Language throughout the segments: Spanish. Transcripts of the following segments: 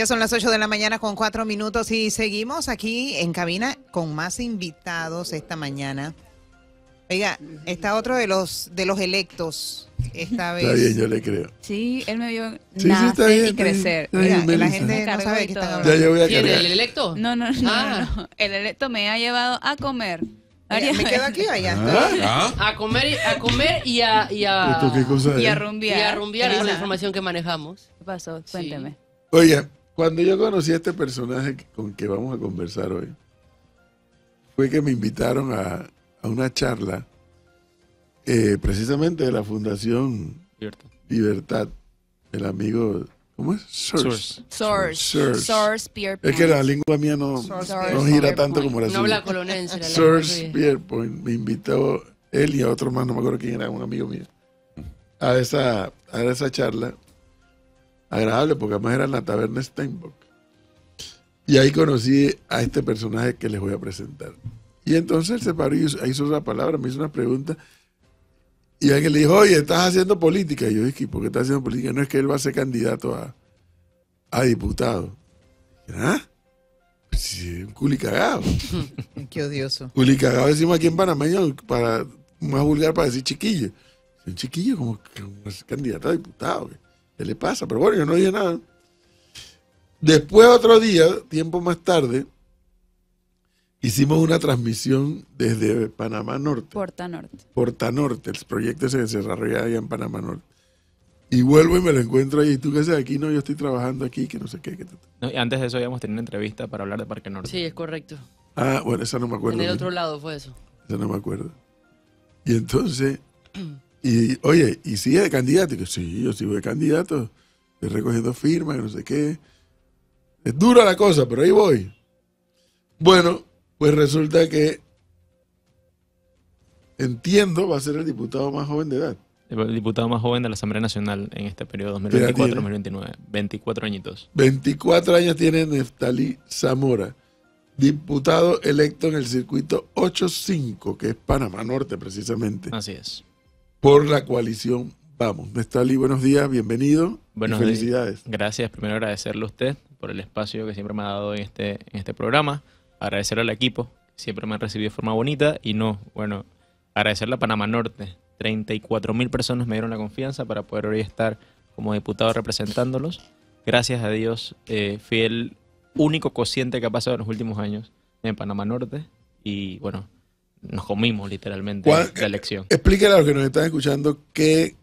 Ya son las 8 de la mañana con 4 minutos y seguimos aquí en cabina con más invitados esta mañana. Oiga, está otro de los de los electos esta vez. Está bien, yo le creo. Sí, él me vio sí, nacer sí, bien, y crecer. Bien, la gente no sabe que está... hablando. Ya yo el electo? No, ah. no, no, El electo me ha llevado a comer. me quedo aquí allá. Ah, ah. A comer, a comer y a y a, qué cosa y a rumbear. Y a rumbear con la información que manejamos. ¿Qué pasó? Cuénteme. Sí. Oiga, cuando yo conocí a este personaje con que vamos a conversar hoy, fue que me invitaron a, una charla eh, precisamente de la Fundación Libertad. el amigo ¿Cómo es? Source. Source. Source. Es que la lengua mía no, gira tanto como la suya. No habla Source Pierpoint me invitó él y a otro más, no me acuerdo quién era, un amigo mío, a esa, a esa charla agradable, porque además era en la taberna Steinbock. Y ahí conocí a este personaje que les voy a presentar. Y entonces se paró y hizo una palabra, me hizo una pregunta. Y alguien le dijo, oye, estás haciendo política. Y yo dije, ¿por qué estás haciendo política? No es que él va a ser candidato a, a diputado. ¿Ah? Pues sí, un culicagado. Qué odioso. Culicagado decimos aquí en Panamá, para, más vulgar para decir chiquillo. Un chiquillo como, candidato a diputado le pasa? Pero bueno, yo no dije nada. Después, otro día, tiempo más tarde, hicimos una transmisión desde Panamá Norte. Porta Norte. Porta Norte, el proyecto se desarrolla allá en Panamá Norte. Y vuelvo y me lo encuentro ahí. ¿Tú qué haces aquí? No, yo estoy trabajando aquí, que no sé qué. antes de eso habíamos tenido una entrevista para hablar de Parque Norte. Sí, es correcto. Ah, bueno, esa no me acuerdo. En otro lado fue eso. Esa no me acuerdo. Y entonces y oye, ¿y si de candidato? Y yo, sí, yo sigo de candidato, estoy recogiendo firmas, no sé qué. Es dura la cosa, pero ahí voy. Bueno, pues resulta que entiendo va a ser el diputado más joven de edad. El diputado más joven de la Asamblea Nacional en este periodo 2024-2029. 24 añitos. 24 años tiene Neftalí Zamora, diputado electo en el circuito 85, que es Panamá Norte precisamente. Así es por la coalición Vamos. Nestali, buenos días, bienvenido. Buenos felicidades. Gracias. Primero agradecerle a usted por el espacio que siempre me ha dado en este, en este programa. Agradecerle al equipo, siempre me han recibido de forma bonita. Y no, bueno, agradecerle a Panamá Norte. 34 mil personas me dieron la confianza para poder hoy estar como diputado representándolos. Gracias a Dios eh, fui el único cociente que ha pasado en los últimos años en Panamá Norte. Y bueno, nos comimos literalmente la elección. Explíquenle a los que nos están escuchando qué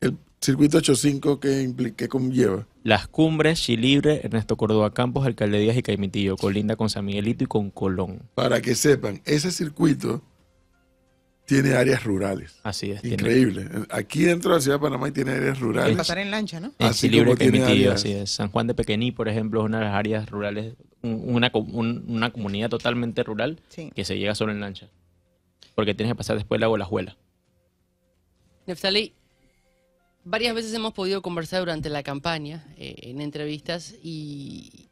el circuito 85 que, implique conlleva. Las cumbres, Chilibre, Ernesto Córdoba Campos, Alcalde Díaz y Caimitillo, colinda con San Miguelito y con Colón. Para que sepan, ese circuito tiene áreas rurales. Así es. Increíble. Aquí dentro de la ciudad de Panamá tiene áreas rurales. pasar en lancha, ¿no? En Caimitillo, así es. San Juan de Pequení por ejemplo, es una de las áreas rurales, una, comunidad totalmente rural que se llega solo en lancha porque tienes que pasar después la golazuela. Neftali, varias veces hemos podido conversar durante la campaña eh, en entrevistas y,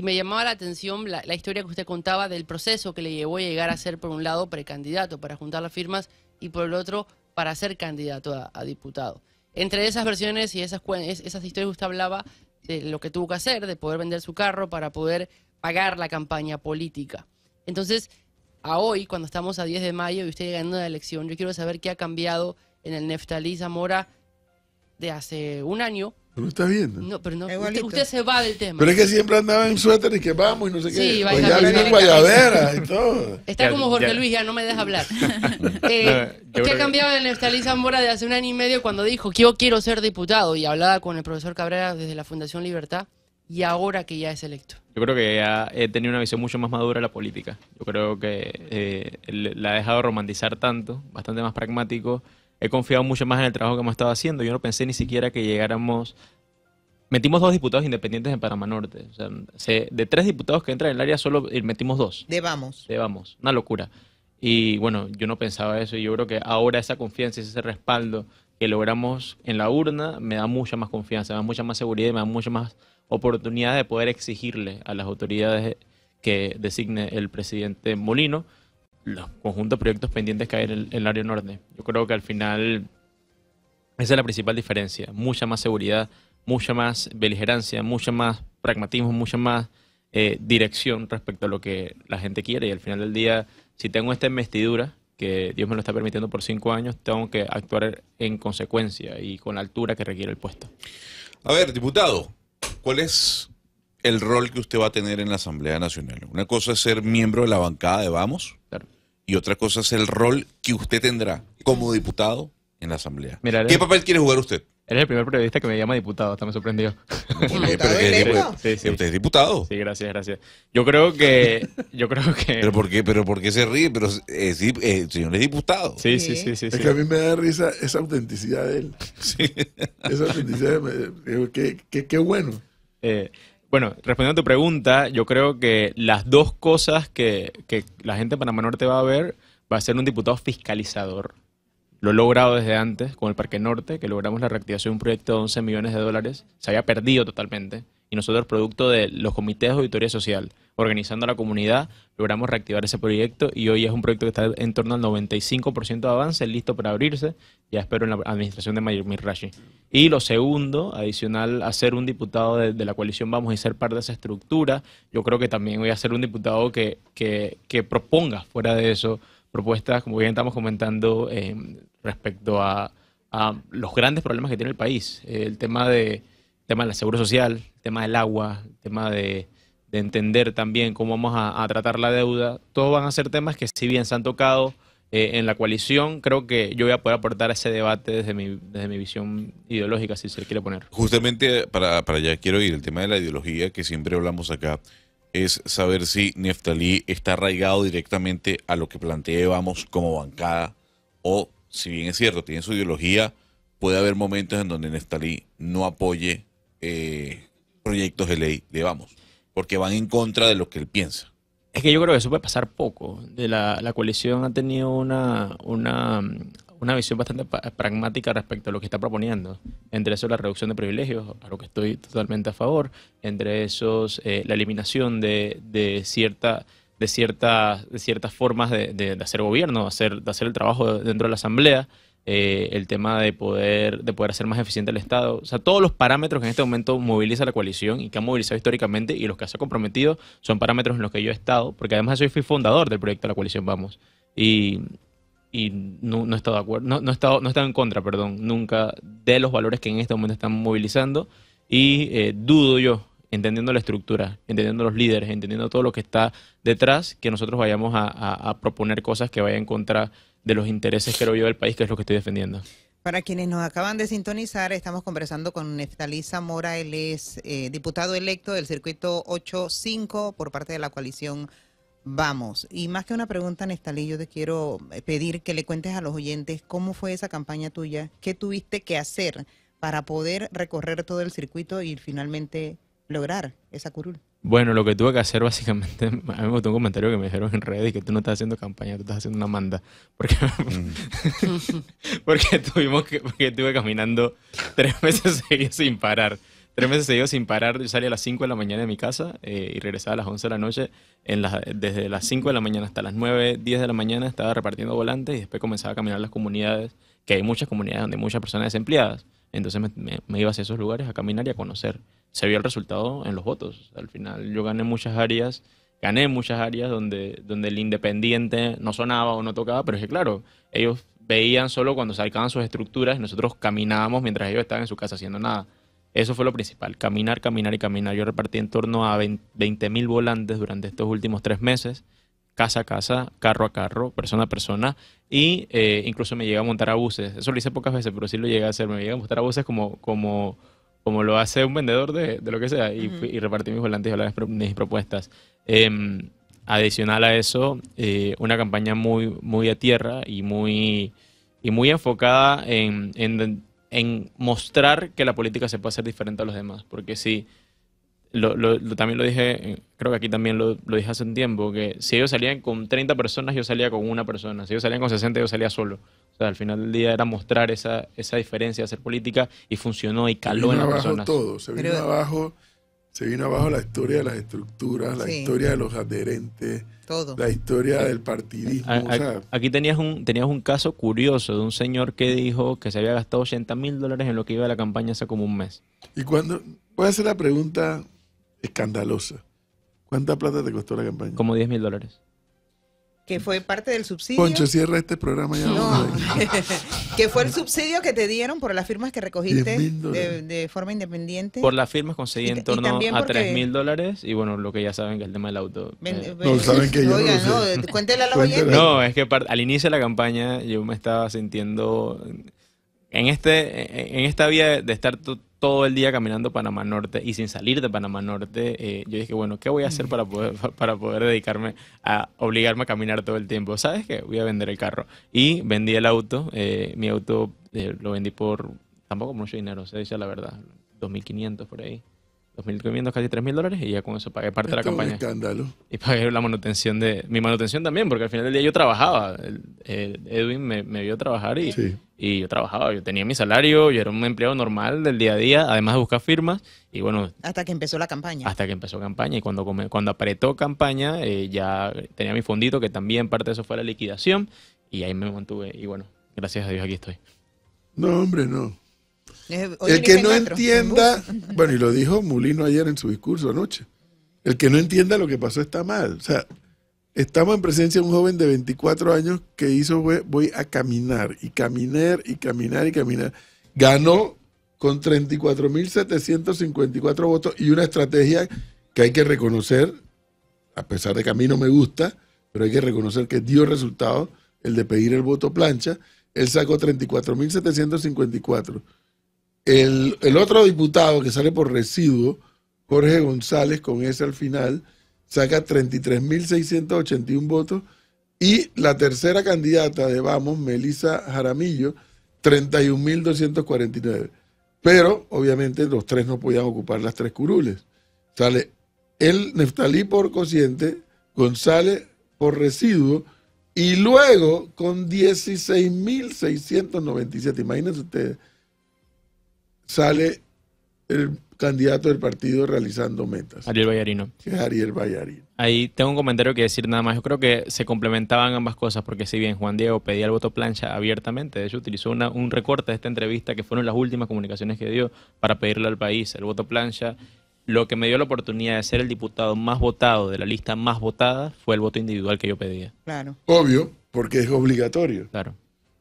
me llamaba la atención la, historia que usted contaba del proceso que le llevó a llegar a ser, por un lado, precandidato para juntar las firmas y por el otro, para ser candidato a, diputado. Entre esas versiones y esas, esas historias que usted hablaba de lo que tuvo que hacer, de poder vender su carro para poder pagar la campaña política. Entonces, a hoy, cuando estamos a 10 de mayo y usted llegando en la elección, yo quiero saber qué ha cambiado en el Neftalí Zamora de hace un año. No lo estás viendo. No, pero no, usted, se va del tema. Pero es que siempre andaba en suéter y que vamos y no sé sí, qué. Pues ya en guayabera y todo. Está como Jorge Luis, ya no me deja hablar. eh, ¿Qué ha cambiado en el Neftalí Zamora de hace un año y medio cuando dijo que yo quiero ser diputado y hablaba con el profesor Cabrera desde la Fundación Libertad? y ahora que ya es electo? Yo creo que ya he tenido una visión mucho más madura de la política. Yo creo que eh, la he dejado romantizar tanto, bastante más pragmático. He confiado mucho más en el trabajo que hemos estado haciendo. Yo no pensé ni siquiera que llegáramos Metimos dos diputados independientes en Panamá Norte. de tres diputados que entran en el área, solo metimos dos. De vamos. De vamos. Una locura. Y bueno, yo no pensaba eso. Y yo creo que ahora esa confianza y ese respaldo que logramos en la urna me da mucha más confianza, me da mucha más seguridad y me da mucha más oportunidad de poder exigirle a las autoridades que designe el presidente Molino los conjuntos proyectos pendientes que hay en el, área norte. Yo creo que al final esa es la principal diferencia, mucha más seguridad, mucha más beligerancia, mucho más pragmatismo, mucha más eh, dirección respecto a lo que la gente quiere y al final del día, si tengo esta investidura, que Dios me lo está permitiendo por cinco años, tengo que actuar en consecuencia y con la altura que requiere el puesto. A ver, diputado, ¿cuál es el rol que usted va a tener en la Asamblea Nacional? Una cosa es ser miembro de la bancada de Vamos y otra cosa es el rol que usted tendrá como diputado en la Asamblea. ¿Qué papel quiere jugar usted? Eres el primer periodista que me llama diputado, hasta me sorprendió. ¿Diputado ¿Usted es diputado? Sí, gracias, gracias. Yo creo que... Yo creo ¿Pero por qué, pero por se ríe? Pero eh, eh, el señor es diputado. Sí, sí, sí. sí, es que a mí me da risa esa autenticidad de él. Sí. Esa autenticidad, qué, qué, bueno. Eh, bueno, respondiendo a tu pregunta, yo creo que las dos cosas que, que la gente de Panamá Norte va a ver va a ser un diputado fiscalizador. Lo he logrado desde antes con el Parque Norte, que logramos la reactivación de un proyecto de 11 millones de dólares. Se había perdido totalmente. Y nosotros, producto de los comités de auditoría social, organizando a la comunidad, logramos reactivar ese proyecto y hoy es un proyecto que está en torno al 95% de avance, listo para abrirse. Ya espero en la administración de Mayor Mirashi. Y lo segundo, adicional a ser un diputado de, la coalición Vamos a ser parte de esa estructura, yo creo que también voy a ser un diputado que, que proponga fuera de eso propuestas, como bien estamos comentando, eh, respecto a, los grandes problemas que tiene el país. el tema de tema del seguro social, el tema del agua, el tema de, entender también cómo vamos a, tratar la deuda. Todos van a ser temas que si bien se han tocado eh, en la coalición, creo que yo voy a poder aportar ese debate desde mi, desde mi visión ideológica, si se quiere poner. Justamente para, para allá quiero ir, el tema de la ideología que siempre hablamos acá es saber si Neftalí está arraigado directamente a lo que plantea Vamos como bancada o, si bien es cierto, tiene su ideología, puede haber momentos en donde Neftalí no apoye eh, proyectos de ley de Vamos, porque van en contra de lo que él piensa. Es que yo creo que eso puede pasar poco. De la, la coalición ha tenido una, una una visión bastante pragmática respecto a lo que está proponiendo. Entre eso la reducción de privilegios, a lo que estoy totalmente a favor, entre esos eh, la eliminación de, de cierta de ciertas de ciertas formas de, de, hacer gobierno, de hacer, de hacer el trabajo dentro de la asamblea, eh, el tema de poder, de poder hacer más eficiente el Estado. O sea, todos los parámetros que en este momento moviliza la coalición y que ha movilizado históricamente y los que se ha comprometido son parámetros en los que yo he estado, porque además soy fui fundador del proyecto de la coalición Vamos. Y, y no, no he estado de acuerdo, no, no, estado, no he en contra, perdón, nunca de los valores que en este momento están movilizando y eh, dudo yo, entendiendo la estructura, entendiendo los líderes, entendiendo todo lo que está detrás, que nosotros vayamos a, proponer cosas que vayan en contra de los intereses, lo yo, del país, que es lo que estoy defendiendo. Para quienes nos acaban de sintonizar, estamos conversando con Neftalí Zamora, él es eh, diputado electo del circuito 8-5 por parte de la coalición vamos. Y más que una pregunta, Nestalí, yo te quiero pedir que le cuentes a los oyentes cómo fue esa campaña tuya, qué tuviste que hacer para poder recorrer todo el circuito y finalmente lograr esa curul. Bueno, lo que tuve que hacer básicamente, a me gustó un comentario que me dijeron en redes que tú no estás haciendo campaña, tú estás haciendo una manda. Porque, mm. tuvimos que, porque estuve caminando tres meses seguidos sin parar tres meses seguidos sin parar. Yo salía a las 5 de la mañana de mi casa eh, y regresaba a las 11 de la noche. En desde las 5 de la mañana hasta las 9, 10 de la mañana estaba repartiendo volantes y después comenzaba a caminar las comunidades, que hay muchas comunidades donde hay muchas personas desempleadas. Entonces me, iba hacia esos lugares a caminar y a conocer. Se vio el resultado en los votos. Al final yo gané muchas áreas gané muchas áreas donde, donde el independiente no sonaba o no tocaba, pero es que claro, ellos veían solo cuando se alcanzaban sus estructuras y nosotros caminábamos mientras ellos estaban en su casa haciendo nada. Eso fue lo principal, caminar, caminar y caminar. Yo repartí en torno a 20.000 volantes durante estos últimos tres meses, casa a casa, carro a carro, persona a persona, y eh, incluso me llegué a montar a buses. Eso lo hice pocas veces, pero sí lo llegué a hacer. Me llegué a montar a buses como, como, como lo hace un vendedor de, lo que sea, y, repartí mis volantes y mis propuestas. Em, adicional a eso, eh, una campaña muy, muy a tierra y muy, muy enfocada en en mostrar que la política se puede hacer diferente a los demás. Porque si, lo, también lo dije, eh, creo que aquí también lo, dije hace un tiempo, que si ellos salían con 30 personas, yo salía con una persona. Si ellos salían con 60, yo salía solo. O sea, al final del día era mostrar esa, esa diferencia, hacer política, y funcionó y caló se en la abajo todo, se vino Pero, abajo se vino abajo la historia de las estructuras, la historia de los adherentes, la historia del partidismo. aquí tenías un, tenías un caso curioso de un señor que dijo que se había gastado 80 mil dólares en lo que iba a la campaña hace como un mes. Y cuando, voy a hacer la pregunta escandalosa. ¿Cuánta plata te costó la campaña? Como 10 mil dólares que fue parte del subsidio. Poncho, cierra este programa ya. que fue el subsidio que te dieron por las firmas que recogiste de, forma independiente. Por las firmas conseguí en torno a 3 mil dólares y bueno, lo que ya saben que es el tema del auto. Eh, eh, no, saben que yo Oiga, no, Cuéntele a los oyentes. No, es que al inicio de la campaña yo me estaba sintiendo en este en esta vía de estar todo el día caminando Panamá Norte y sin salir de Panamá Norte, eh, yo dije, bueno, ¿qué voy a hacer para poder, para poder dedicarme a obligarme a caminar todo el tiempo? ¿Sabes qué? Voy a vender el carro. Y vendí el auto, eh, mi auto eh, lo vendí por tampoco mucho dinero, se dice la verdad, 2.500 por ahí. 2.500, casi 3.000 dólares y ya con eso pagué parte de la campaña. Y pagué la manutención de. Mi manutención también, porque al final del día yo trabajaba. Edwin me, vio trabajar y, y yo trabajaba. Yo tenía mi salario, yo era un empleado normal del día a día, además de buscar firmas. Y bueno. Hasta que empezó la campaña. Hasta que empezó campaña. Y cuando, cuando apretó campaña, eh, ya tenía mi fondito, que también parte de eso fue la liquidación. Y ahí me mantuve. Y bueno, gracias a Dios aquí estoy. No, hombre, no. El que no entienda, bueno, y lo dijo Mulino ayer en su discurso anoche, el que no entienda lo que pasó está mal. O sea, estamos en presencia de un joven de 24 años que hizo, voy, a caminar y caminar y caminar y caminar. Ganó con 34.754 votos y una estrategia que hay que reconocer, a pesar de que a mí no me gusta, pero hay que reconocer que dio resultado el de pedir el voto plancha. Él sacó 34.754. El, otro diputado que sale por residuo, Jorge González, con ese al final, saca 33.681 votos. Y la tercera candidata de Vamos, Melisa Jaramillo, 31.249. Pero, obviamente, los tres no podían ocupar las tres curules. Sale el Neftalí por cociente, González por residuo, y luego con 16.697. Imagínense ustedes, sale el candidato del partido realizando metas. Ariel Vallarino. es Ariel Vallarino. Ahí tengo un comentario que decir nada más. Yo creo que se complementaban ambas cosas, porque si bien Juan Diego pedía el voto plancha abiertamente, de hecho utilizó un recorte de esta entrevista, que fueron las últimas comunicaciones que dio, para pedirle al país el voto plancha. Lo que me dio la oportunidad de ser el diputado más votado de la lista más votada fue el voto individual que yo pedía. Claro. Obvio, porque es obligatorio. Claro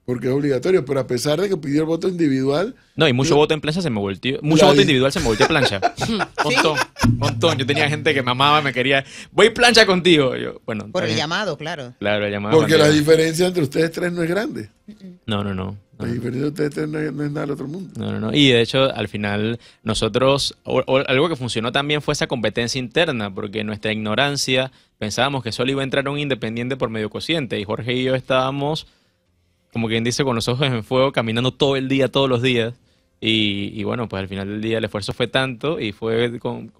porque es obligatorio, pero a pesar de que pidió el voto individual. No, y mucho voto en plancha se me volteó. Mucho voto individual se me volteó plancha. montón, montón. Yo tenía gente que me amaba, me quería. Voy plancha contigo. bueno, Por el llamado, claro. Claro, el llamado. Porque la diferencia entre ustedes tres no es grande. No, no, no. La diferencia entre ustedes tres no es, nada del otro mundo. No, no, no. Y de hecho, al final, nosotros. algo que funcionó también fue esa competencia interna, porque nuestra ignorancia pensábamos que solo iba a entrar un independiente por medio cociente. Y Jorge y yo estábamos como quien dice, con los ojos en fuego, caminando todo el día, todos los días. Y, bueno, pues al final del día el esfuerzo fue tanto y fue con,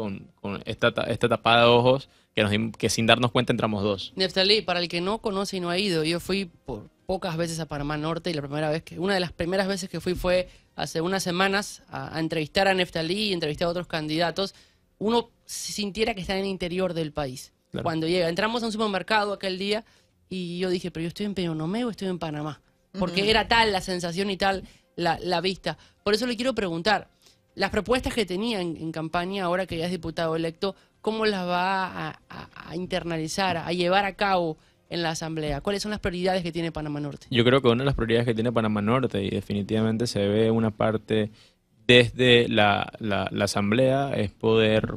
esta, esta tapada de ojos que, que sin darnos cuenta entramos dos. Neftalí, para el que no conoce y no ha ido, yo fui por pocas veces a Panamá Norte y la primera vez que, una de las primeras veces que fui fue hace unas semanas a, entrevistar a Neftalí y entrevistar a otros candidatos. Uno sintiera que está en el interior del país. Cuando llega, entramos a un supermercado aquel día y yo dije, pero yo estoy en Peñonomé o estoy en Panamá porque era tal la sensación y tal la, vista. Por eso le quiero preguntar, las propuestas que tenía en, campaña, ahora que ya es diputado electo, ¿cómo las va a, internalizar, a llevar a cabo? en la Asamblea? ¿Cuáles son las prioridades que tiene Panamá Norte? Yo creo que una de las prioridades que tiene Panamá Norte, y definitivamente se ve una parte desde la, Asamblea, es poder,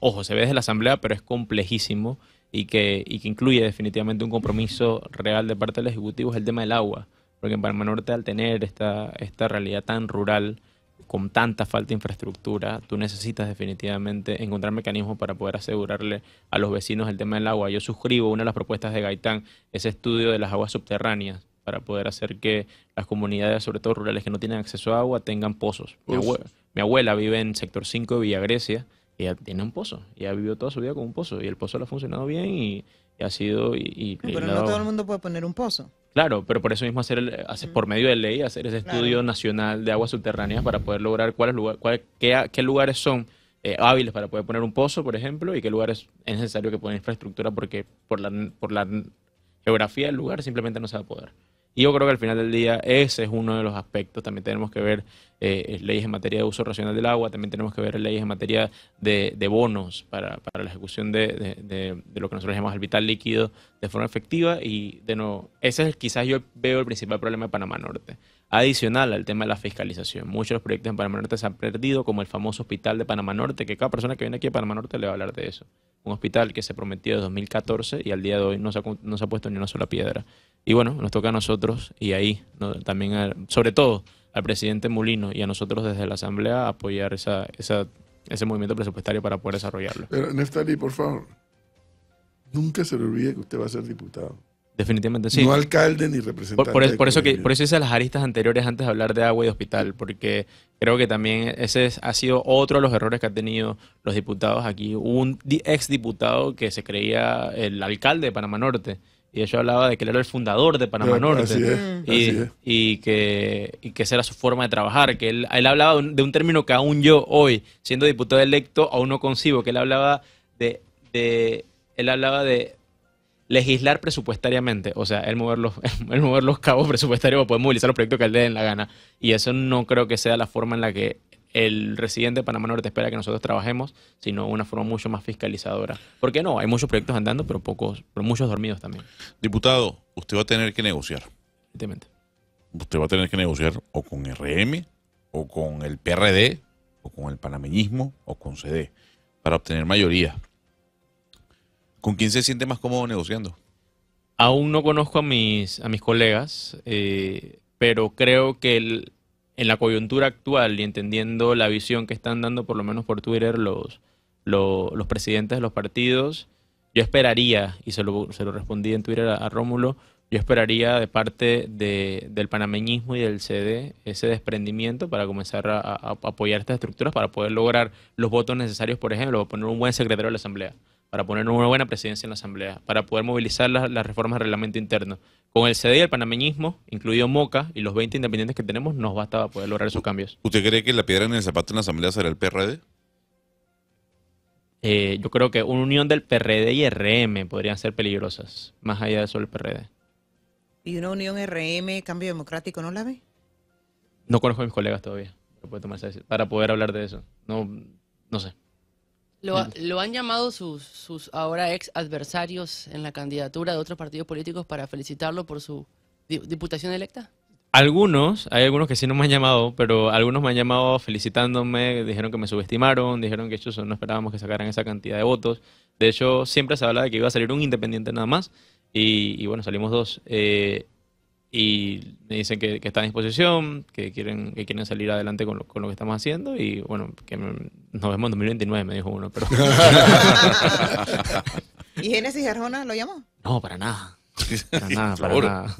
ojo, se ve desde la Asamblea, pero es complejísimo y que, incluye definitivamente un compromiso real de parte del Ejecutivo es el tema del agua. Porque en Palma Norte, al tener esta, esta realidad tan rural, con tanta falta de infraestructura, tú necesitas definitivamente encontrar mecanismos para poder asegurarle a los vecinos el tema del agua. Yo suscribo una de las propuestas de Gaitán, ese estudio de las aguas subterráneas, para poder hacer que las comunidades, sobre todo rurales que no tienen acceso a agua, tengan pozos. Mi, abuela vive en sector 5 de Villa Grecia ella tiene un pozo, y ha vivido toda su vida con un pozo y el pozo le ha funcionado bien y, ha sido... Y, pero no todo el mundo puede poner un pozo. Claro, pero por eso mismo hacer, el, por medio de ley, hacer ese estudio nacional de aguas subterráneas para poder lograr cuáles qué, lugares son eh, hábiles para poder poner un pozo, por ejemplo, y qué lugares es necesario que pongan infraestructura porque por la, por la geografía del lugar simplemente no se va a poder. Y yo creo que al final del día ese es uno de los aspectos. También tenemos que ver eh, eh, leyes en materia de uso racional del agua, también tenemos que ver leyes en materia de, bonos para, la ejecución de, lo que nosotros llamamos el vital líquido de forma efectiva y de nuevo, ese es quizás yo veo el principal problema de Panamá Norte. Adicional al tema de la fiscalización, muchos de los proyectos en Panamá Norte se han perdido, como el famoso hospital de Panamá Norte, que cada persona que viene aquí a Panamá Norte le va a hablar de eso. Un hospital que se prometió en 2014 y al día de hoy no se ha, puesto ni una sola piedra. Y bueno, nos toca a nosotros y ahí también, eh, sobre todo, al presidente Mulino y a nosotros desde la Asamblea apoyar esa, esa, ese movimiento presupuestario para poder desarrollarlo. Pero, Neftali, por favor, nunca se le olvide que usted va a ser diputado. Definitivamente sí. No alcalde ni representante. Por, eso, que, hice las aristas anteriores antes de hablar de agua y de hospital, porque creo que también ese ha sido otro de los errores que han tenido los diputados aquí. Hubo un ex diputado que se creía el alcalde de Panamá Norte y ella hablaba de que él era el fundador de Panamá Norte mm. y, que, que esa era su forma de trabajar, que él, él hablaba de un término que aún yo hoy, siendo diputado electo, aún no concibo, que él hablaba de, de él hablaba de legislar presupuestariamente, o sea, él mover los, mover los cabos presupuestarios para poder movilizar los proyectos que él le den la gana. Y eso no creo que sea la forma en la que el residente de Panamá te espera que nosotros trabajemos, sino una forma mucho más fiscalizadora. ¿Por qué no? Hay muchos proyectos andando, pero pocos, pero muchos dormidos también. Diputado, usted va a tener que negociar. Evidentemente. Usted va a tener que negociar o con RM, o con el PRD, o con el panameñismo, o con CD, para obtener mayoría. ¿Con quién se siente más cómodo negociando? Aún no conozco a mis, a mis colegas, eh, pero creo que el, en la coyuntura actual y entendiendo la visión que están dando, por lo menos por Twitter, los, los, presidentes de los partidos, yo esperaría, y se lo, se lo respondí en Twitter a, Rómulo, yo esperaría de parte de, del panameñismo y del CD ese desprendimiento para comenzar a, a, apoyar estas estructuras para poder lograr los votos necesarios, por ejemplo, poner un buen secretario de la Asamblea para poner una buena presidencia en la Asamblea, para poder movilizar las, reformas de reglamento interno. Con el CDI el panameñismo, incluido Moca y los 20 independientes que tenemos, nos basta para poder lograr esos cambios. ¿Usted cree que la piedra en el zapato en la Asamblea será el PRD? Eh, yo creo que una unión del PRD y RM podrían ser peligrosas, más allá de eso el PRD. ¿Y una unión RM, cambio democrático, no la ve? No conozco a mis colegas todavía para poder hablar de eso. No, no sé. Lo, han llamado sus, sus ahora ex adversarios en la candidatura de otros partidos políticos para felicitarlo por su diputación electa. Algunos, hay algunos que sí no me han llamado, pero algunos me han llamado felicitándome, dijeron que me subestimaron, dijeron que ellos no esperábamos que sacaran esa cantidad de votos. De hecho, siempre se habla de que iba a salir un independiente nada más, y, bueno, salimos dos. Eh, y me dicen que, que están a disposición, que quieren, que quieren salir adelante con lo, que estamos haciendo y bueno, que nos vemos en 2029, me dijo uno, pero... ¿Y Génesis Arjona lo llamó? No, para nada. Para nada, para nada,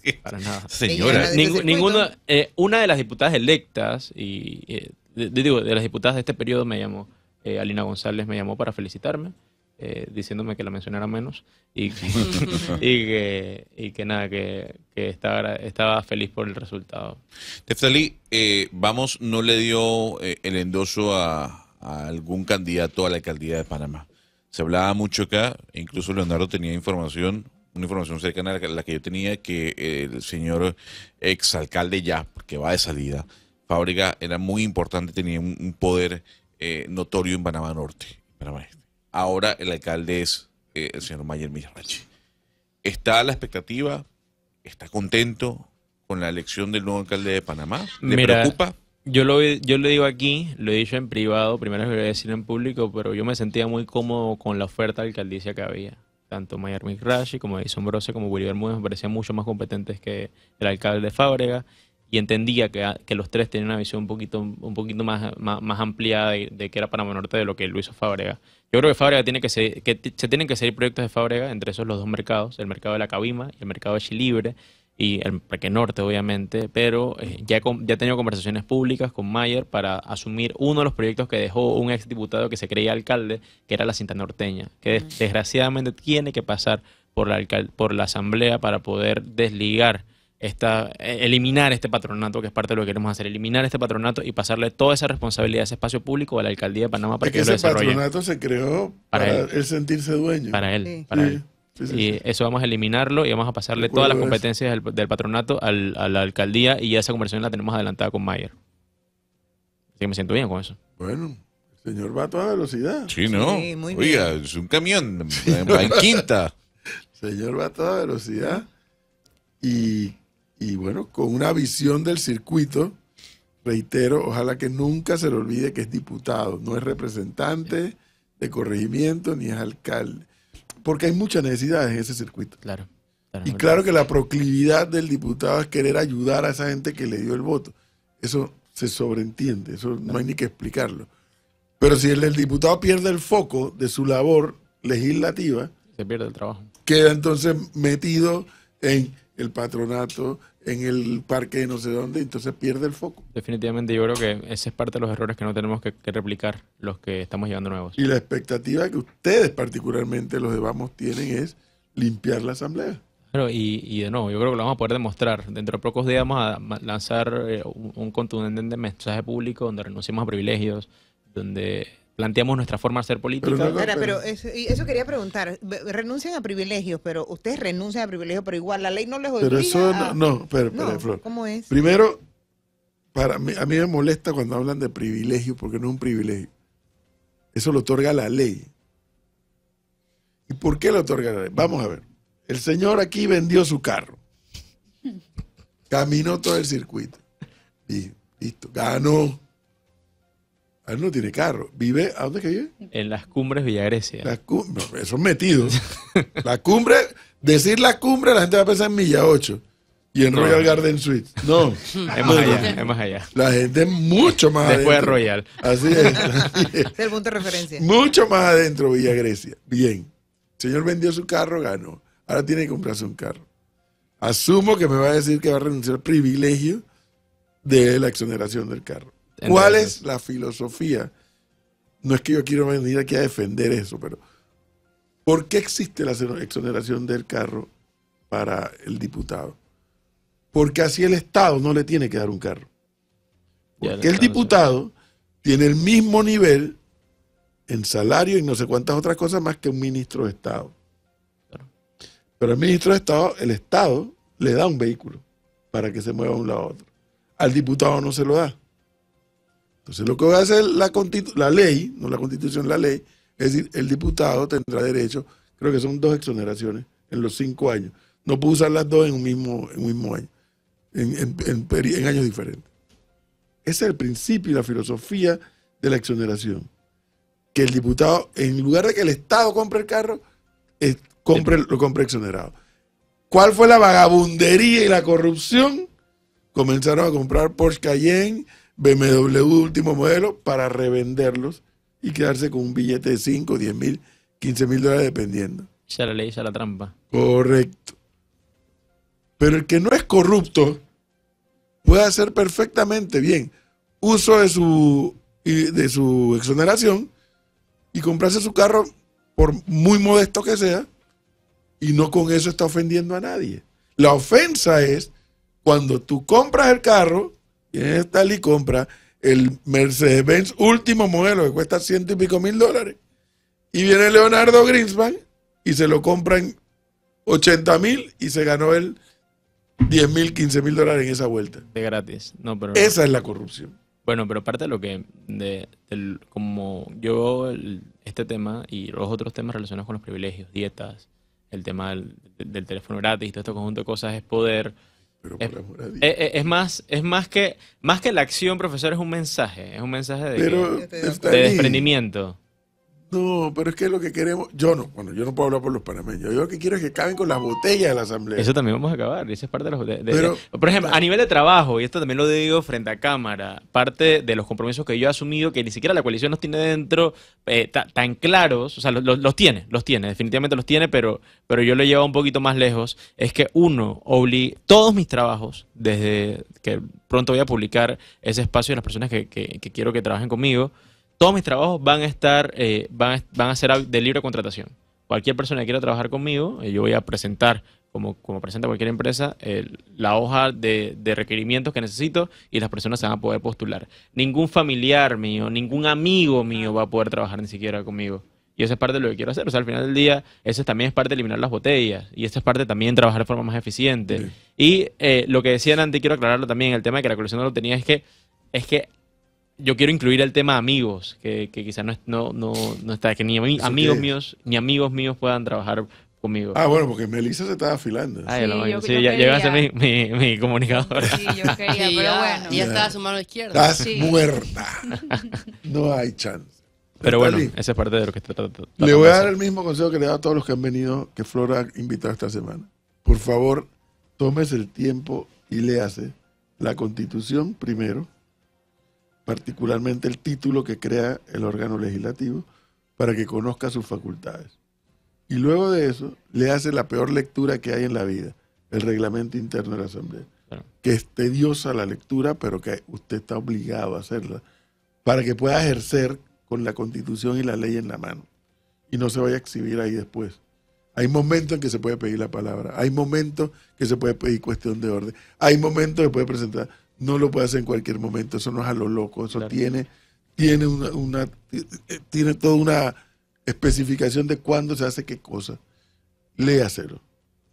Señora. ninguna, eh, una de las diputadas electas, y eh, digo, de las diputadas de este periodo me llamó, eh, Alina González me llamó para felicitarme. Eh, diciéndome que la mencionara menos y que, y que, y que nada, que, estaba, estaba feliz por el resultado. Teftali, eh, Vamos no le dio eh, el endoso a, algún candidato a la alcaldía de Panamá. Se hablaba mucho acá, incluso Leonardo tenía información, una información cercana a la que yo tenía, que el señor exalcalde ya, que va de salida, Fábrica era muy importante, tenía un, poder notorio en Panamá Norte. Panamá este. Ahora el alcalde es eh, el señor Mayer Migrachi. ¿Está a la expectativa? ¿Está contento con la elección del nuevo alcalde de Panamá? ¿Le preocupa? Yo lo, yo lo digo aquí, lo he dicho en privado, primero lo voy a decir en público, pero yo me sentía muy cómodo con la oferta alcaldicia que había. Tanto Mayer Migrachi, como Edison como William Muñoz me parecían mucho más competentes que el alcalde de Fábrega y entendía que, los tres tenían una visión un poquito, un poquito más, más, de, que era Panamá Norte de lo que lo hizo Fábrega. Yo creo que Fábrega tiene que seguir, que se tienen que seguir proyectos de Fábrega, entre esos los dos mercados, el mercado de la Cabima y el mercado de Chilibre, y el Parque Norte, obviamente, pero eh, ya, ya he tenido conversaciones públicas con Mayer para asumir uno de los proyectos que dejó un ex diputado que se creía alcalde, que era la cinta norteña, que desgraciadamente tiene que pasar por la, por la asamblea para poder desligar esta, e, eliminar este patronato, que es parte de lo que queremos hacer, eliminar este patronato y pasarle toda esa responsabilidad ese espacio público a la alcaldía de Panamá para que, lo desarrolle. patronato se creó para, él, sentirse dueño. Para él, para él. y eso vamos a eliminarlo y vamos a pasarle todas las competencias del, patronato a la alcaldía y ya esa conversación la tenemos adelantada con Mayer. Así que me siento bien con eso. Bueno, señor va a toda velocidad. Sí, ¿no? Oiga, es un camión, va en quinta. señor va a toda velocidad y y bueno, con una visión del circuito, reitero, ojalá que nunca se le olvide que es diputado, no es representante de corregimiento ni es alcalde, porque hay muchas necesidades en ese circuito. Claro. y claro que la proclividad del diputado es querer ayudar a esa gente que le dio el voto. Eso se sobreentiende, eso no hay ni que explicarlo. Pero si el, el, diputado pierde el foco de su labor legislativa, se pierde el trabajo. Queda entonces metido en el patronato en el parque de no sé dónde, entonces pierde el foco. Definitivamente yo creo que ese es parte de los errores que no tenemos que, replicar los que estamos llevando nuevos. Y la expectativa que ustedes particularmente los de Vamos tienen es limpiar la asamblea. y, de nuevo, yo creo que lo vamos a poder demostrar. Dentro de pocos días vamos a lanzar eh, un, un contundente mensaje público donde renunciamos a privilegios, donde planteamos nuestra forma de ser política. Pero, eso, quería preguntar, renuncian a privilegios, pero ustedes renuncian a privilegios, pero igual la ley no les obliga. Pero eso no, pero, ¿Cómo es? Primero, para mí, a mí me molesta cuando hablan de privilegio, porque no es un privilegio. Eso lo otorga la ley. ¿Y por qué lo otorga la ley? Vamos a ver. El señor aquí vendió su carro. Caminó todo el circuito. Y listo, ganó él no tiene carro. Vive, ¿a dónde que vive? En las cumbres Villagrecia. son metidos. la cumbre, decir la cumbre, la gente va a pensar en Milla 8 y en Royal Garden Suite. No. es más allá, es más allá. La gente es mucho más Después adentro. Después Royal. Así es. es. el punto de referencia. Mucho más adentro Villa Bien. El señor vendió su carro, ganó. Ahora tiene que comprarse un carro. Asumo que me va a decir que va a renunciar al privilegio de la exoneración del carro. ¿Cuál es la filosofía? No es que yo quiero venir aquí a defender eso, pero ¿por qué existe la exoneración del carro para el diputado? Porque así el Estado no le tiene que dar un carro. Porque el diputado tiene el mismo nivel en salario y no sé cuántas otras cosas más que un ministro de Estado. Pero el ministro de Estado, el Estado le da un vehículo para que se mueva de un lado a otro. Al diputado no se lo da. Entonces, lo que va a hacer la, ley, no la constitución, la ley, es decir, el diputado tendrá derecho, creo que son dos exoneraciones en los cinco años. No puede usar las dos en un mismo, en mismo año, en, años diferentes. Ese es el principio y la filosofía de la exoneración. Que el diputado, en lugar de que el Estado compre el carro, compre, lo compre exonerado. ¿Cuál fue la vagabundería y la corrupción? Comenzaron a comprar Porsche Cayenne, BMW último modelo para revenderlos y quedarse con un billete de 5, 10 mil, 15 mil dólares dependiendo. Ya la ley, ya la trampa. Correcto. Pero el que no es corrupto puede hacer perfectamente bien uso de su, de su exoneración y comprarse su carro, por muy modesto que sea, y no con eso está ofendiendo a nadie. La ofensa es cuando tú compras el carro y tal y compra el Mercedes-Benz último modelo que cuesta ciento y pico mil dólares. Y viene Leonardo Greenspan y se lo compran 80 mil y se ganó el 10 mil, 15 mil dólares en esa vuelta. De gratis. No, pero esa es la corrupción. Bueno, pero aparte de lo que, de, como yo este tema y los otros temas relacionados con los privilegios, dietas, el tema del, del teléfono gratis, todo este conjunto de cosas es poder eh, eh, es, más, es más que, más que la acción, profesor, es un mensaje. Es un mensaje de desprendimiento. No, pero es que lo que queremos, yo no, bueno, yo no puedo hablar por los panameños. Yo lo que quiero es que caben con las botellas de la asamblea. Eso también vamos a acabar, eso es parte de los Por ejemplo, a nivel de trabajo, y esto también lo digo frente a cámara, parte de los compromisos que yo he asumido, que ni siquiera la coalición los tiene dentro eh, tan claros, o sea, los, tiene, los tiene, definitivamente los tiene, pero, pero yo lo he llevado un poquito más lejos, es que uno, oblig... todos mis trabajos, desde que pronto voy a publicar ese espacio de las personas que, que quiero que trabajen conmigo, todos mis trabajos van a estar, eh, van, ser de libre contratación. Cualquier persona que quiera trabajar conmigo, eh, yo voy a presentar, como, como presenta cualquier empresa, la hoja de, requerimientos que necesito y las personas se van a poder postular. Ningún familiar mío, ningún amigo mío va a poder trabajar ni siquiera conmigo. Y eso es parte de lo que quiero hacer. O sea, al final del día, eso también es parte de eliminar las botellas. Y eso es parte también de trabajar de forma más eficiente. Y eh, lo que decían antes, quiero aclararlo también, el tema de que la colección no lo tenía es que es que yo quiero incluir el tema amigos, que, que quizás no, no, no, no, está, que ni amigos míos, ni amigos míos puedan trabajar conmigo. Ah, bueno, porque Melissa se estaba afilando. Ah, sí, lo, yo, sí ya, a ser mi, mi, comunicadora. Sí, yo quería, pero bueno. Ya, ya estaba su mano izquierda. Estás muerta. No hay chance. Pero bueno, esa es parte de lo que está tratando. Le voy a dar el mismo consejo que le he dado a todos los que han venido, que Flora ha invitado esta semana. Por favor, tomes el tiempo y léase la constitución primero particularmente el título que crea el órgano legislativo para que conozca sus facultades. Y luego de eso le hace la peor lectura que hay en la vida, el reglamento interno de la Asamblea, que es tediosa la lectura, pero que usted está obligado a hacerla, para que pueda ejercer con la constitución y la ley en la mano, y no se vaya a exhibir ahí después. Hay momentos en que se puede pedir la palabra, hay momentos que se puede pedir cuestión de orden, hay momentos que puede presentar no lo puede hacer en cualquier momento, eso no es a lo loco, eso tiene, tiene, una, eh, tiene toda una especificación de cuándo se hace qué cosa. Léaselo,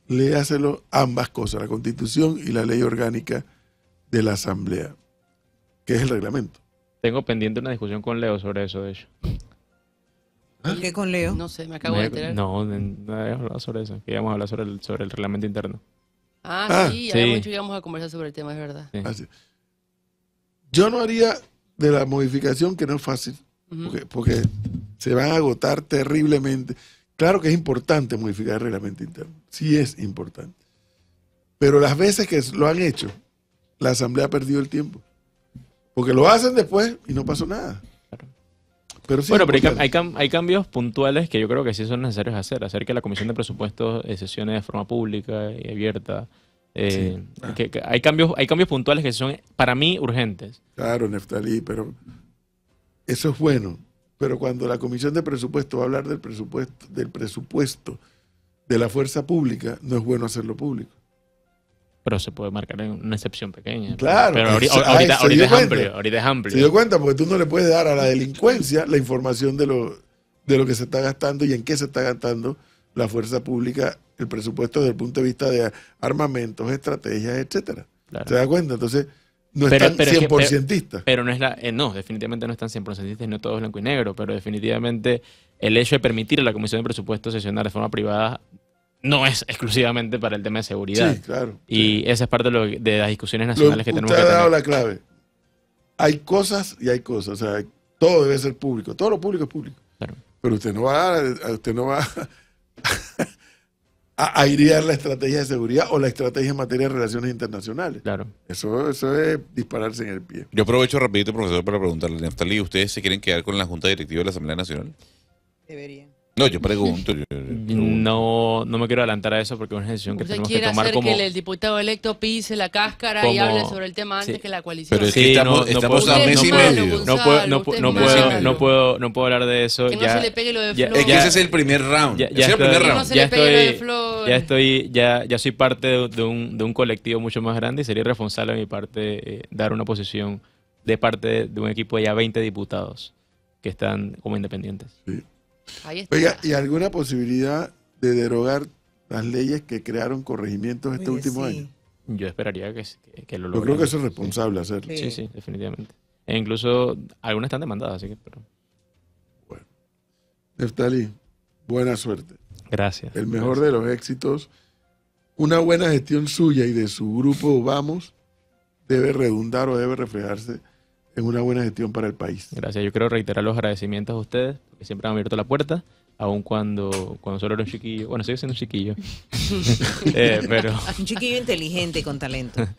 léaselo ambas cosas, la constitución y la ley orgánica de la asamblea, que es el reglamento. Tengo pendiente una discusión con Leo sobre eso, de hecho. ¿Ah? ¿Qué con Leo? No sé, me acabo de enterar. No, no, hablar sobre eso, que hablar sobre sobre el reglamento interno. Ah, ah, sí, mucho íbamos a conversar sobre el tema, es verdad. Yo no haría de la modificación, que no es fácil, porque, porque, se van a agotar terriblemente. Claro que es importante modificar el reglamento interno, sí es importante. Pero las veces que lo han hecho, la Asamblea ha perdido el tiempo. Porque lo hacen después y no pasó nada bueno, pero hay, cambios puntuales que yo creo que sí son necesarios hacer. Hacer que la Comisión de Presupuestos eh, sesione de forma pública y abierta. Eh, hay, cambios, hay cambios puntuales que son, para mí, urgentes. Claro, Neftalí, pero eso es bueno. Pero cuando la Comisión de Presupuestos va a hablar del presupuesto, del presupuesto de la fuerza pública, no es bueno hacerlo público pero se puede marcar en una excepción pequeña. Claro. Pero, ahorita, ahorita, es amplio, Se dio cuenta porque tú no le puedes dar a la delincuencia la información de lo, de lo que se está gastando y en qué se está gastando la fuerza pública, el presupuesto desde el punto de vista de armamentos, estrategias, etcétera. ¿Se da cuenta? Entonces, no están 100%istas. Es que, pero, no es la. Eh, no, definitivamente no están 100%istas, no todos blanco y negro, pero definitivamente el hecho de permitir a la Comisión de Presupuestos sesionar de forma privada no es exclusivamente para el tema de seguridad. Sí, claro. Y esa es parte de, lo, de las discusiones nacionales que tenemos usted ha dado la clave. Hay cosas y hay cosas. O sea, todo debe ser público. Todo lo público es público. Claro. Pero usted no va a, usted no va a, airear la estrategia de seguridad o la estrategia en materia de relaciones internacionales. Claro. Eso, eso es dispararse en el pie. Yo aprovecho rapidito, profesor, para preguntarle, ¿ustedes se quieren quedar con la Junta Directiva de la Asamblea Nacional? Deberían. No, yo pregunto, No, no me quiero adelantar a eso porque es una decisión que tenemos que tomar hacer que el diputado electo pise la cáscara y hable sobre el tema antes que la coalición. Pero es que estamos, a mes y medio. No puedo, hablar de eso. Que ya, no se le pegue lo de Flor. Es que ese es el primer round. Ya, estoy, es el primer round. Ya estoy, ya ya, soy parte de, un, de un colectivo mucho más grande y sería responsable de mi parte eh, dar una posición de parte de, de un equipo de ya 20 diputados que están como independientes. Sí. Oiga, ¿y alguna posibilidad de derogar las leyes que crearon corregimientos este último año? Yo esperaría que, lo logren. Yo creo que es responsable hacerlo. Sí, sí, definitivamente. E incluso algunas están demandadas, así que... Bueno. Neftali, buena suerte. Gracias. El mejor de los éxitos. Una buena gestión suya y de su grupo Vamos debe redundar o debe reflejarse es una buena gestión para el país. Gracias. Yo quiero reiterar los agradecimientos a ustedes, porque siempre han abierto la puerta, aun cuando, cuando solo era chiquillos, Bueno, sigue siendo un chiquillo. Eh, pero... Un chiquillo inteligente con talento.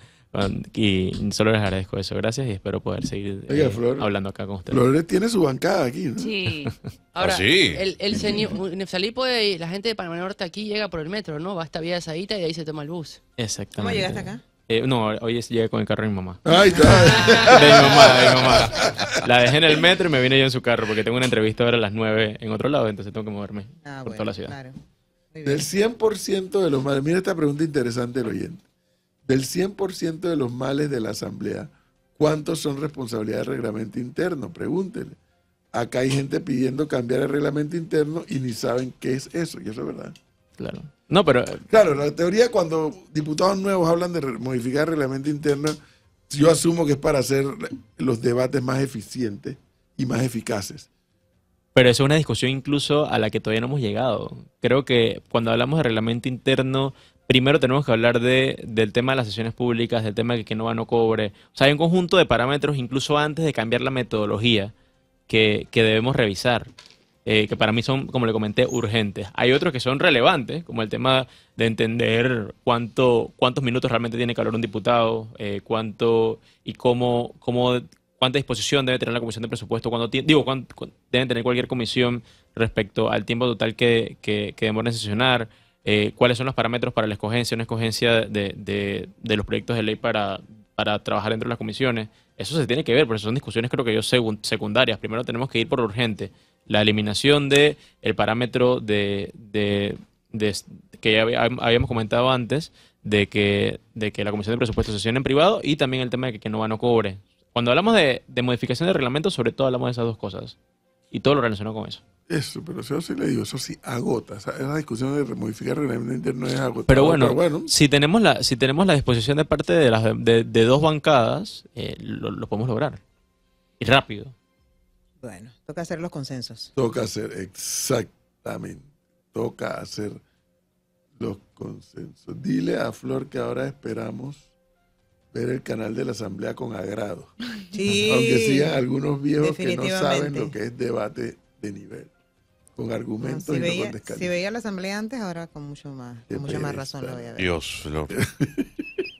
Y solo les agradezco eso, gracias y espero poder seguir eh, hablando acá con ustedes. Flores tiene su bancada aquí, ¿no? Sí. Ahora, ¿Ah, el, puede, eh, la gente de Panamá Norte aquí llega por el metro, ¿no? Va hasta Vía Saíta y ahí se toma el bus. Exactamente. ¿Cómo llegaste acá? Eh, no, hoy llegué con el carro de mi mamá. Ay, está. De mi mamá, de mi mamá. La dejé en el metro y me vine yo en su carro porque tengo una entrevista ahora a las 9 en otro lado, entonces tengo que moverme ah, por toda la ciudad. Del 100% de los males, mira esta pregunta interesante del oyente. Del 100% de los males de la asamblea, ¿cuántos son responsabilidad del reglamento interno? Pregúntele. Acá hay gente pidiendo cambiar el reglamento interno y ni saben qué es eso, y eso es verdad. Claro. No, pero. Eh, claro, la teoría cuando diputados nuevos hablan de modificar el reglamento interno, yo asumo que es para hacer los debates más eficientes y más eficaces. Pero es una discusión incluso a la que todavía no hemos llegado. Creo que cuando hablamos de reglamento interno, primero tenemos que hablar del tema de las sesiones públicas, del tema de que no va, no cobre. O sea, hay un conjunto de parámetros, incluso antes de cambiar la metodología, que, que debemos revisar. Eh, que para mí son, como le comenté, urgentes. Hay otros que son relevantes, como el tema de entender cuánto, cuántos minutos realmente tiene que hablar un diputado, eh, cuánto y cómo, cómo, cuánta disposición debe tener la comisión de presupuesto, cuando digo, cuánto, deben tener cualquier comisión respecto al tiempo total que, que, que sesionar, eh, cuáles son los parámetros para la escogencia, una escogencia de, de, los proyectos de ley para para trabajar dentro de las comisiones. Eso se tiene que ver, pero son discusiones creo que yo secundarias. Primero tenemos que ir por urgente la eliminación de el parámetro de, de, que ya habíamos comentado antes de que, de que la Comisión de Presupuesto se en privado y también el tema de que no van no cobre. Cuando hablamos de, de modificación de reglamento, sobre todo hablamos de esas dos cosas y todo lo relacionado con eso. Eso, pero eso sí le digo, eso sí agota. esa discusión de modificar reglamento interno es agotada. Pero bueno, bueno, si tenemos la si tenemos la disposición de parte de las de, dos bancadas, eh, lo podemos lograr. Y rápido. Bueno, toca hacer los consensos. Toca hacer, exactamente. Toca hacer los consensos. Dile a Flor que ahora esperamos ver el canal de la Asamblea con agrado. Sí, Aunque sigan algunos viejos que no saben lo que es debate de nivel. Con argumentos y veía, no con Si veía la Asamblea antes, ahora con mucho más, con mucha más razón lo voy a ver. Dios, Flor.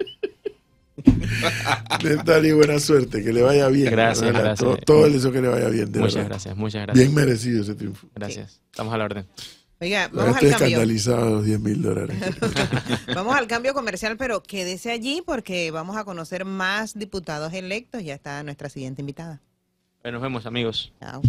y buena suerte, que le vaya bien. Gracias, gracias. Todo, eso que le vaya bien. muchas gracias, muchas gracias. Bien merecido ese triunfo. Gracias, estamos a la orden. Oiga, vamos al cambio. los 10 mil dólares. vamos al cambio comercial, pero quédese allí porque vamos a conocer más diputados electos. Ya está nuestra siguiente invitada. nos vemos, amigos. Chao.